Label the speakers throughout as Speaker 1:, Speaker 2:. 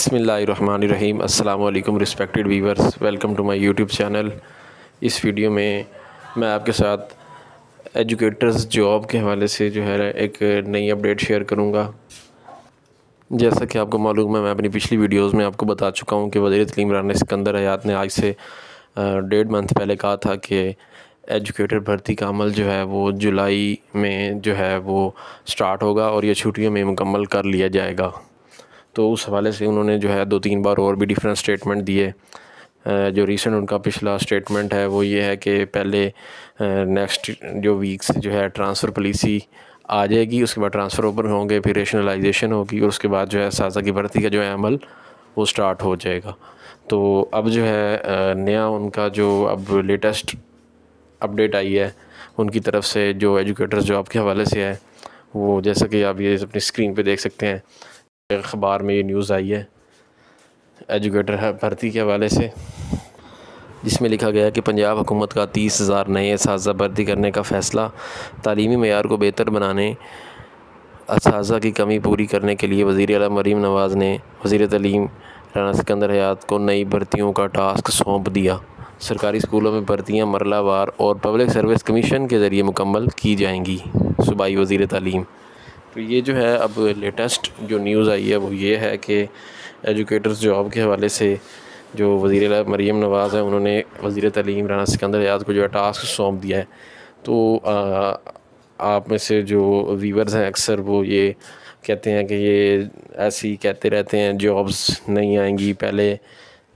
Speaker 1: बिसमीम् अल्लाम respected viewers welcome to my YouTube channel इस video में मैं आपके साथ एजुकेटर्स जॉब के हवाले से जो है एक नई अपडेट शेयर करूंगा जैसा कि आपको मालूम है मैं अपनी पिछली वीडियोस में आपको बता चुका हूं कि वजीर तलीम राना सिकंदर हयात ने आज से डेढ़ मंथ पहले कहा था कि एजुकेटर भर्ती का अमल जो है वो जुलाई में जो है वो स्टार्ट होगा और ये छुट्टियों में मुकम्मल कर लिया जाएगा तो उस हवाले से उन्होंने जो है दो तीन बार और भी डिफरेंट स्टेटमेंट दिए जो रिसेंट उनका पिछला स्टेटमेंट है वो ये है कि पहले नेक्स्ट जो वीक से जो है ट्रांसफ़र पॉलिसी आ जाएगी उसके बाद ट्रांसफ़र ओपन होंगे फिर रेशनलाइजेशन होगी और उसके बाद जो है साजा की भर्ती का जो है अमल वो स्टार्ट हो जाएगा तो अब जो है नया उनका जो अब लेटेस्ट अपडेट आई है उनकी तरफ से जो एजुकेटर्स जॉब के हवाले से है वो जैसा कि आप ये अपनी स्क्रीन पे देख सकते हैं अखबार में ये न्यूज़ आई है एजुकेटर है भर्ती के हवाले से जिसमें लिखा गया कि पंजाब हुकूमत का तीस हज़ार नए इस भर्ती करने का फ़ैसला तलीमी मैार को बेहतर बनाने इस की कमी पूरी करने के लिए वज़ी अल मरीम नवाज़ ने वज़ी तलीम राना सिकंदर हयात को नई भर्तियों का टास्क सौंप दिया सरकारी स्कूलों में भर्तियाँ मरलावार और पब्लिक सर्विस कमीशन के ज़रिए मुकम्मल की जाएंगी सूबाई वज़ी तलीम तो ये जो है अब लेटेस्ट जो न्यूज़ आई है वो ये है कि एजुकेटर्स जॉब के हवाले से जो वज़ी मरीम नवाज़ हैं उन्होंने वज़ी तलीम राना सिकंदर याद को जो है टास्क सौंप दिया है तो आ, आप में से जो वीवर्स हैं अक्सर वो ये कहते हैं कि ये ऐसे ही कहते रहते हैं जॉब्स नहीं आएंगी पहले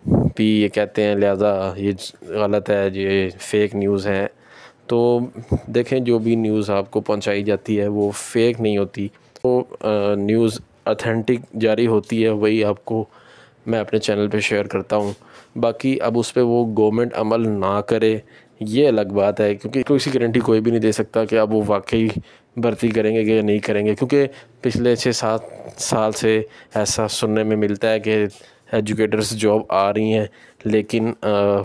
Speaker 1: भी ये कहते हैं लिहाजा ये गलत है ये फ़ेक न्यूज़ हैं तो देखें जो भी न्यूज़ आपको पहुंचाई जाती है वो फेक नहीं होती तो न्यूज़ अथेंटिक जारी होती है वही आपको मैं अपने चैनल पे शेयर करता हूँ बाकी अब उस पर वो गवर्नमेंट अमल ना करे ये अलग बात है क्योंकि किसी गारंटी कोई भी नहीं दे सकता कि अब वो वाकई भर्ती करेंगे कि नहीं करेंगे क्योंकि पिछले छः सात साल से ऐसा सुनने में मिलता है कि एजुकेटर्स जॉब आ रही हैं लेकिन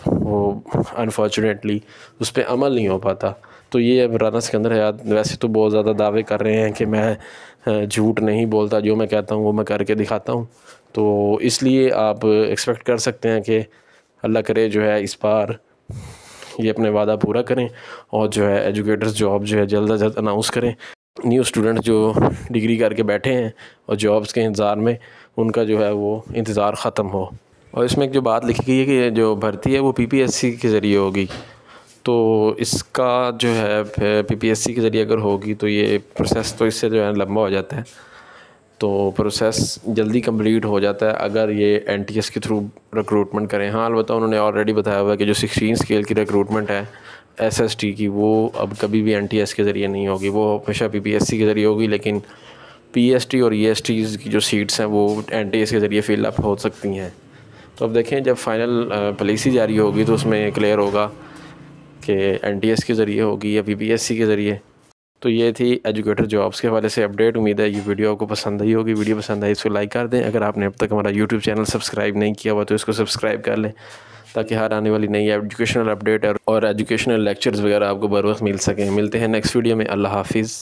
Speaker 1: वो अनफॉर्चुनेटली उस पर अमल नहीं हो पाता तो ये अब राना सिकंदर हयात वैसे तो बहुत ज़्यादा दावे कर रहे हैं कि मैं झूठ नहीं बोलता जो मैं कहता हूँ वो मैं करके दिखाता हूँ तो इसलिए आप एक्सपेक्ट कर सकते हैं कि अल्लाह करे जो है इस बार ये अपने वादा पूरा करें और जो है एजुकेटर्स जॉब जो है जल्द अज जल्द अनाउंस करें न्यू स्टूडेंट जो डिग्री करके बैठे हैं और जॉब्स के इंतज़ार में उनका जो है वो इंतज़ार ख़त्म हो और इसमें एक जो बात लिखी गई है कि जो भर्ती है वो पीपीएससी के ज़रिए होगी तो इसका जो है पीपीएससी के ज़रिए अगर होगी तो ये प्रोसेस तो इससे जो है लंबा हो जाता है तो प्रोसेस जल्दी कंप्लीट हो जाता है अगर ये एन के थ्रू रिक्रूटमेंट करें हाँ अलबत्त उन्होंने ऑलरेडी बताया हुआ है कि जो सिक्सटीन स्केल की रिक्रूटमेंट है एस की वो अब कभी भी एन के ज़रिए नहीं होगी वो हमेशा पी के ज़रिए होगी लेकिन पीएसटी और ईएसटी e की जो सीट्स हैं वो एन टी के ज़रिए फिल अप हो सकती हैं तो अब देखें जब फाइनल पॉलिसी जारी होगी तो उसमें क्लियर होगा कि एन के ज़रिए होगी या पी के ज़रिए तो ये थी एजुकेटर जॉब्स के हवाले से अपडेट उम्मीद है ये वीडियो आपको पसंद आई होगी वीडियो पसंद आई इसको लाइक कर दें अगर आपने अब तक हमारा यूट्यूब चैनल सब्सक्राइब नहीं किया हुआ तो इसको सब्सक्राइब कर लें ताकि हर आने वाली नई एजुकेशनल अपडेट और एजुकेशनल लेक्चर्स वगैरह आपको बर मिल सकें मिलते हैं नेक्स्ट वीडियो में अल्लाह हाफिज़